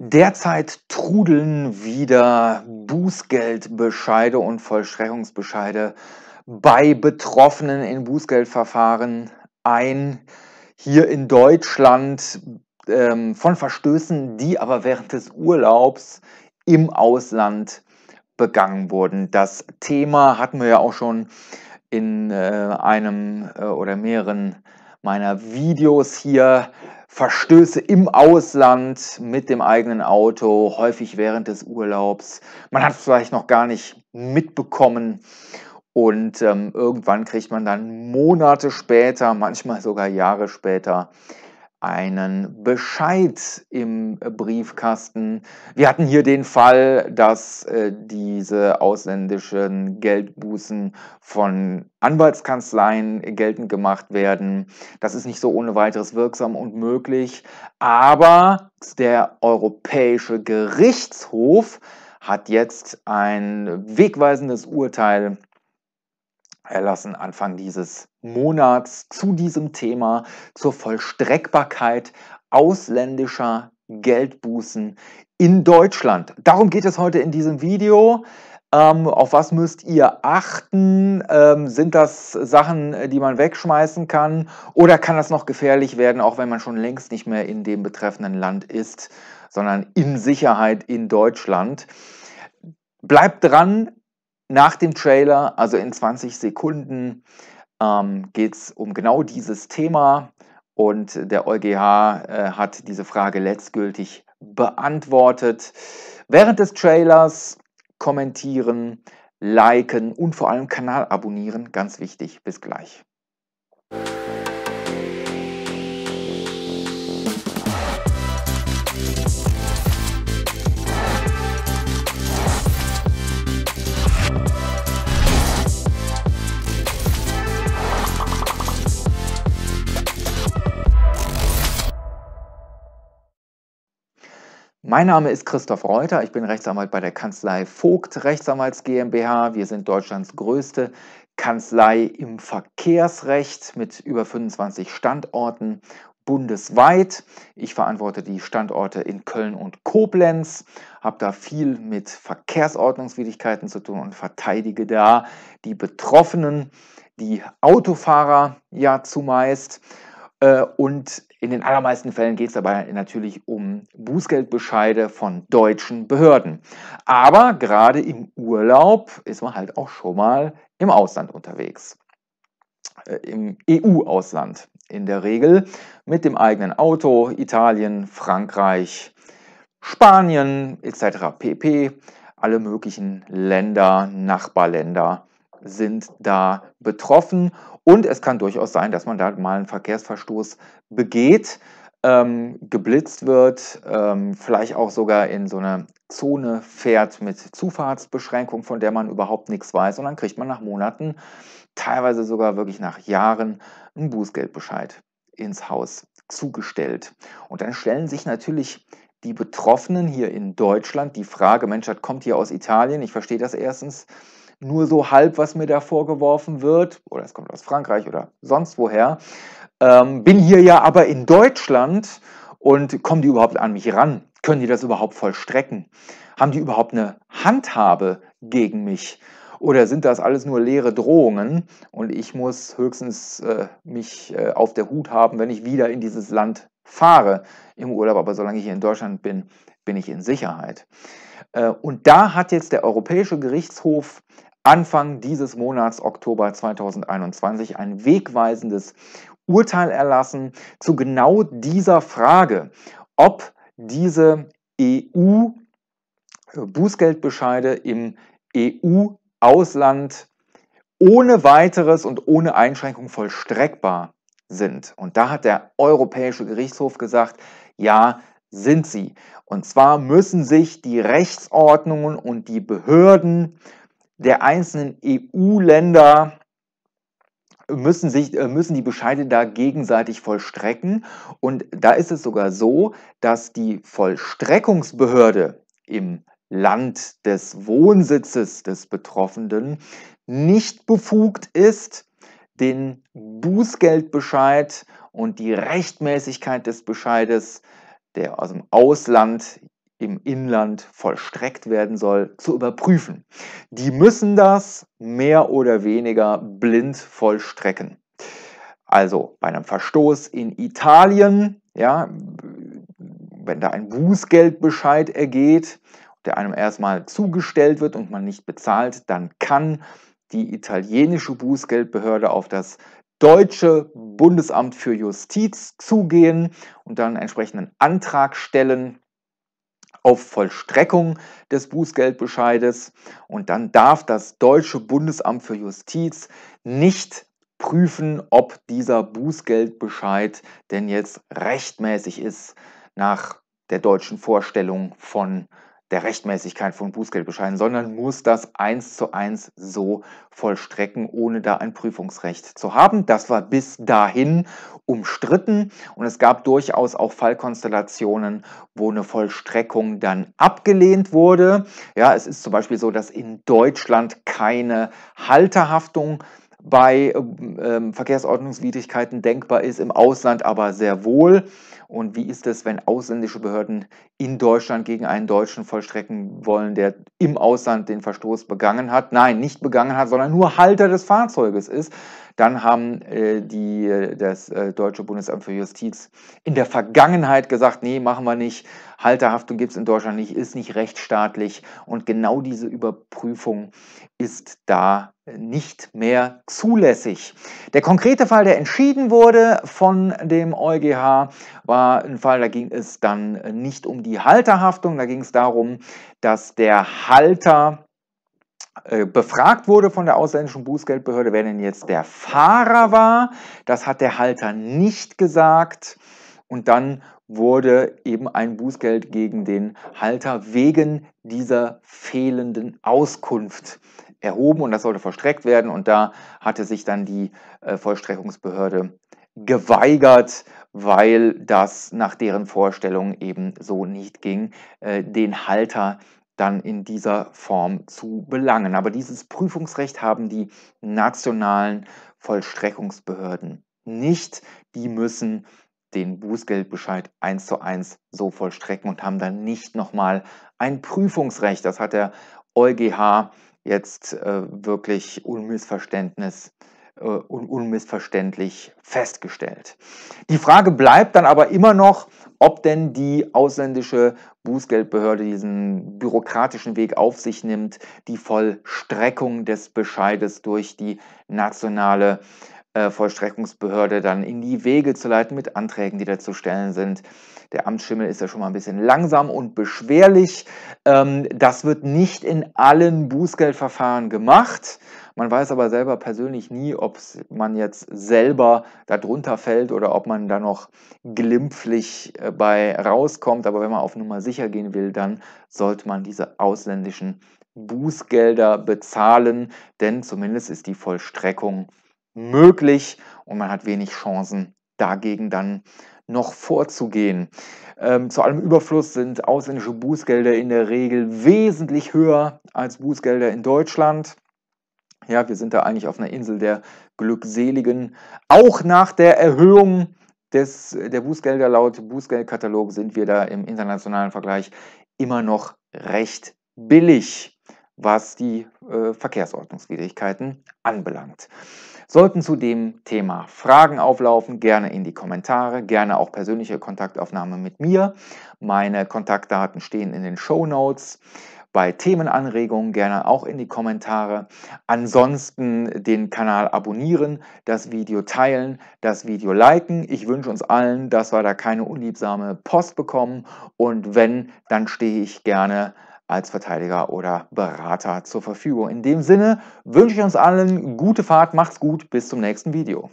Derzeit trudeln wieder Bußgeldbescheide und Vollstreckungsbescheide bei Betroffenen in Bußgeldverfahren ein. Hier in Deutschland ähm, von Verstößen, die aber während des Urlaubs im Ausland begangen wurden. Das Thema hatten wir ja auch schon in äh, einem äh, oder mehreren meiner Videos hier Verstöße im Ausland mit dem eigenen Auto, häufig während des Urlaubs. Man hat es vielleicht noch gar nicht mitbekommen. Und ähm, irgendwann kriegt man dann Monate später, manchmal sogar Jahre später, einen Bescheid im äh, Briefkasten. Wir hatten hier den Fall, dass äh, diese ausländischen Geldbußen von Anwaltskanzleien geltend gemacht werden. Das ist nicht so ohne weiteres wirksam und möglich. Aber der Europäische Gerichtshof hat jetzt ein wegweisendes Urteil erlassen Anfang dieses Monats zu diesem Thema zur Vollstreckbarkeit ausländischer Geldbußen in Deutschland. Darum geht es heute in diesem Video. Ähm, auf was müsst ihr achten? Ähm, sind das Sachen, die man wegschmeißen kann? Oder kann das noch gefährlich werden, auch wenn man schon längst nicht mehr in dem betreffenden Land ist, sondern in Sicherheit in Deutschland? Bleibt dran, nach dem Trailer, also in 20 Sekunden, ähm, geht es um genau dieses Thema und der EuGH äh, hat diese Frage letztgültig beantwortet. Während des Trailers kommentieren, liken und vor allem Kanal abonnieren, ganz wichtig. Bis gleich. Mein Name ist Christoph Reuter, ich bin Rechtsanwalt bei der Kanzlei Vogt Rechtsanwalts GmbH. Wir sind Deutschlands größte Kanzlei im Verkehrsrecht mit über 25 Standorten bundesweit. Ich verantworte die Standorte in Köln und Koblenz, habe da viel mit Verkehrsordnungswidrigkeiten zu tun und verteidige da die Betroffenen, die Autofahrer ja zumeist äh, und in den allermeisten Fällen geht es dabei natürlich um Bußgeldbescheide von deutschen Behörden. Aber gerade im Urlaub ist man halt auch schon mal im Ausland unterwegs. Äh, Im EU-Ausland in der Regel mit dem eigenen Auto, Italien, Frankreich, Spanien etc. pp. Alle möglichen Länder, Nachbarländer sind da betroffen und es kann durchaus sein, dass man da mal einen Verkehrsverstoß begeht, ähm, geblitzt wird, ähm, vielleicht auch sogar in so eine Zone fährt mit Zufahrtsbeschränkung, von der man überhaupt nichts weiß und dann kriegt man nach Monaten, teilweise sogar wirklich nach Jahren, einen Bußgeldbescheid ins Haus zugestellt. Und dann stellen sich natürlich die Betroffenen hier in Deutschland die Frage, Mensch, das kommt hier aus Italien, ich verstehe das erstens nur so halb, was mir da vorgeworfen wird, oder es kommt aus Frankreich oder sonst woher. Ähm, bin hier ja aber in Deutschland und kommen die überhaupt an mich ran? Können die das überhaupt vollstrecken? Haben die überhaupt eine Handhabe gegen mich? Oder sind das alles nur leere Drohungen und ich muss höchstens äh, mich äh, auf der Hut haben, wenn ich wieder in dieses Land fahre im Urlaub, aber solange ich hier in Deutschland bin, bin ich in Sicherheit. Äh, und da hat jetzt der Europäische Gerichtshof Anfang dieses Monats Oktober 2021 ein wegweisendes Urteil erlassen zu genau dieser Frage, ob diese EU-Bußgeldbescheide im EU-Ausland ohne weiteres und ohne Einschränkung vollstreckbar sind. Und da hat der Europäische Gerichtshof gesagt, ja, sind sie. Und zwar müssen sich die Rechtsordnungen und die Behörden der einzelnen EU-Länder müssen, sich, äh, müssen die Bescheide da gegenseitig vollstrecken. Und da ist es sogar so, dass die Vollstreckungsbehörde im Land des Wohnsitzes des Betroffenen nicht befugt ist, den Bußgeldbescheid und die Rechtmäßigkeit des Bescheides, der aus dem Ausland im Inland vollstreckt werden soll, zu überprüfen. Die müssen das mehr oder weniger blind vollstrecken. Also bei einem Verstoß in Italien, ja, wenn da ein Bußgeldbescheid ergeht, der einem erstmal zugestellt wird und man nicht bezahlt, dann kann die italienische Bußgeldbehörde auf das deutsche Bundesamt für Justiz zugehen und dann einen entsprechenden Antrag stellen auf Vollstreckung des Bußgeldbescheides und dann darf das Deutsche Bundesamt für Justiz nicht prüfen, ob dieser Bußgeldbescheid denn jetzt rechtmäßig ist nach der deutschen Vorstellung von der Rechtmäßigkeit von Bußgeldbescheiden, sondern muss das eins zu eins so vollstrecken, ohne da ein Prüfungsrecht zu haben. Das war bis dahin umstritten und es gab durchaus auch Fallkonstellationen, wo eine Vollstreckung dann abgelehnt wurde. Ja, es ist zum Beispiel so, dass in Deutschland keine Halterhaftung bei ähm, Verkehrsordnungswidrigkeiten denkbar ist, im Ausland aber sehr wohl. Und wie ist es, wenn ausländische Behörden in Deutschland gegen einen Deutschen vollstrecken wollen, der im Ausland den Verstoß begangen hat? Nein, nicht begangen hat, sondern nur Halter des Fahrzeuges ist. Dann haben äh, die, äh, das äh, Deutsche Bundesamt für Justiz in der Vergangenheit gesagt, nee, machen wir nicht. Halterhaftung gibt es in Deutschland nicht, ist nicht rechtsstaatlich. Und genau diese Überprüfung ist da nicht mehr zulässig. Der konkrete Fall, der entschieden wurde von dem EuGH, war war ein Fall, da ging es dann äh, nicht um die Halterhaftung, da ging es darum, dass der Halter äh, befragt wurde von der ausländischen Bußgeldbehörde, wer denn jetzt der Fahrer war. Das hat der Halter nicht gesagt. Und dann wurde eben ein Bußgeld gegen den Halter wegen dieser fehlenden Auskunft erhoben und das sollte vollstreckt werden. Und da hatte sich dann die äh, Vollstreckungsbehörde geweigert weil das nach deren Vorstellung eben so nicht ging, äh, den Halter dann in dieser Form zu belangen. Aber dieses Prüfungsrecht haben die nationalen Vollstreckungsbehörden nicht. Die müssen den Bußgeldbescheid eins zu eins so vollstrecken und haben dann nicht nochmal ein Prüfungsrecht. Das hat der EuGH jetzt äh, wirklich unmissverständlich äh, und unmissverständlich festgestellt. Die Frage bleibt dann aber immer noch, ob denn die ausländische Bußgeldbehörde diesen bürokratischen Weg auf sich nimmt, die Vollstreckung des Bescheides durch die nationale äh, Vollstreckungsbehörde dann in die Wege zu leiten mit Anträgen, die da zu stellen sind. Der Amtsschimmel ist ja schon mal ein bisschen langsam und beschwerlich. Ähm, das wird nicht in allen Bußgeldverfahren gemacht. Man weiß aber selber persönlich nie, ob man jetzt selber darunter fällt oder ob man da noch glimpflich äh, bei rauskommt. Aber wenn man auf Nummer sicher gehen will, dann sollte man diese ausländischen Bußgelder bezahlen, denn zumindest ist die Vollstreckung möglich und man hat wenig Chancen dagegen dann noch vorzugehen. Ähm, zu allem Überfluss sind ausländische Bußgelder in der Regel wesentlich höher als Bußgelder in Deutschland. Ja, wir sind da eigentlich auf einer Insel der Glückseligen. Auch nach der Erhöhung des, der Bußgelder laut Bußgeldkatalog sind wir da im internationalen Vergleich immer noch recht billig, was die äh, Verkehrsordnungswidrigkeiten anbelangt. Sollten zu dem Thema Fragen auflaufen, gerne in die Kommentare, gerne auch persönliche Kontaktaufnahme mit mir. Meine Kontaktdaten stehen in den Show Notes. Bei Themenanregungen gerne auch in die Kommentare. Ansonsten den Kanal abonnieren, das Video teilen, das Video liken. Ich wünsche uns allen, dass wir da keine unliebsame Post bekommen. Und wenn, dann stehe ich gerne als Verteidiger oder Berater zur Verfügung. In dem Sinne wünsche ich uns allen gute Fahrt, macht's gut, bis zum nächsten Video.